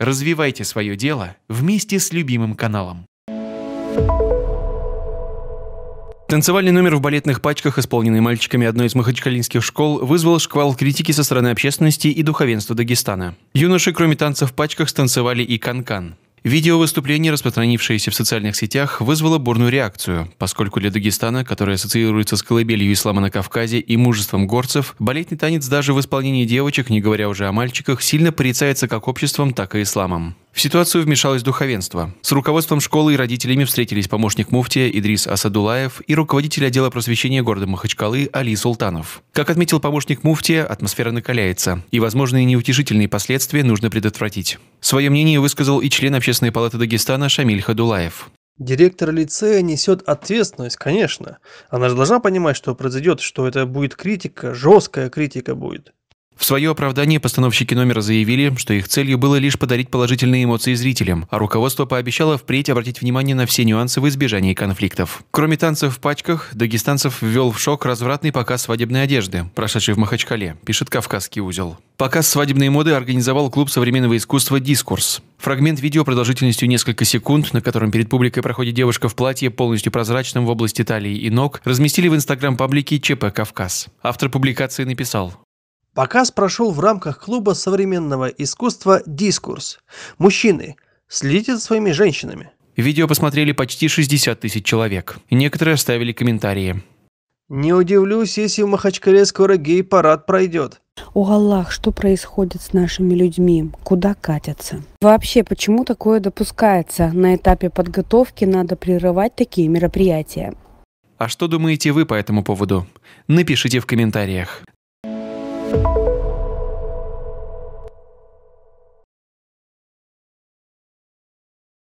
Развивайте свое дело вместе с любимым каналом. Танцевальный номер в балетных пачках, исполненный мальчиками одной из махачкалинских школ, вызвал шквал критики со стороны общественности и духовенства Дагестана. Юноши, кроме танцев в пачках, станцевали и канкан. -кан. Видео выступление, распространившееся в социальных сетях, вызвало бурную реакцию, поскольку для Дагестана, который ассоциируется с колыбелью ислама на Кавказе и мужеством горцев, балетный танец даже в исполнении девочек, не говоря уже о мальчиках, сильно порицается как обществом, так и исламом. В ситуацию вмешалось духовенство. С руководством школы и родителями встретились помощник муфтия Идрис Асадулаев и руководитель отдела просвещения города Махачкалы Али Султанов. Как отметил помощник муфтия, атмосфера накаляется, и возможные неутешительные последствия нужно предотвратить. Свое мнение высказал и член общественного Общественной палаты Дагестана Шамиль Хадулаев. Директор лицея несет ответственность, конечно. Она же должна понимать, что произойдет, что это будет критика, жесткая критика будет. В свое оправдание постановщики номера заявили, что их целью было лишь подарить положительные эмоции зрителям, а руководство пообещало впредь обратить внимание на все нюансы в избежании конфликтов. Кроме танцев в пачках, дагестанцев ввел в шок развратный показ свадебной одежды, прошедший в Махачкале, пишет «Кавказский узел». Показ свадебной моды организовал клуб современного искусства «Дискурс». Фрагмент видео продолжительностью несколько секунд, на котором перед публикой проходит девушка в платье, полностью прозрачном в области талии и ног, разместили в инстаграм паблике ЧП «Кавказ». Автор публикации написал Показ прошел в рамках клуба современного искусства «Дискурс». Мужчины, следите за своими женщинами. Видео посмотрели почти 60 тысяч человек. Некоторые оставили комментарии. Не удивлюсь, если в Махачкале скоро гей-парад пройдет. О Аллах, что происходит с нашими людьми? Куда катятся? Вообще, почему такое допускается? На этапе подготовки надо прерывать такие мероприятия. А что думаете вы по этому поводу? Напишите в комментариях. Thank you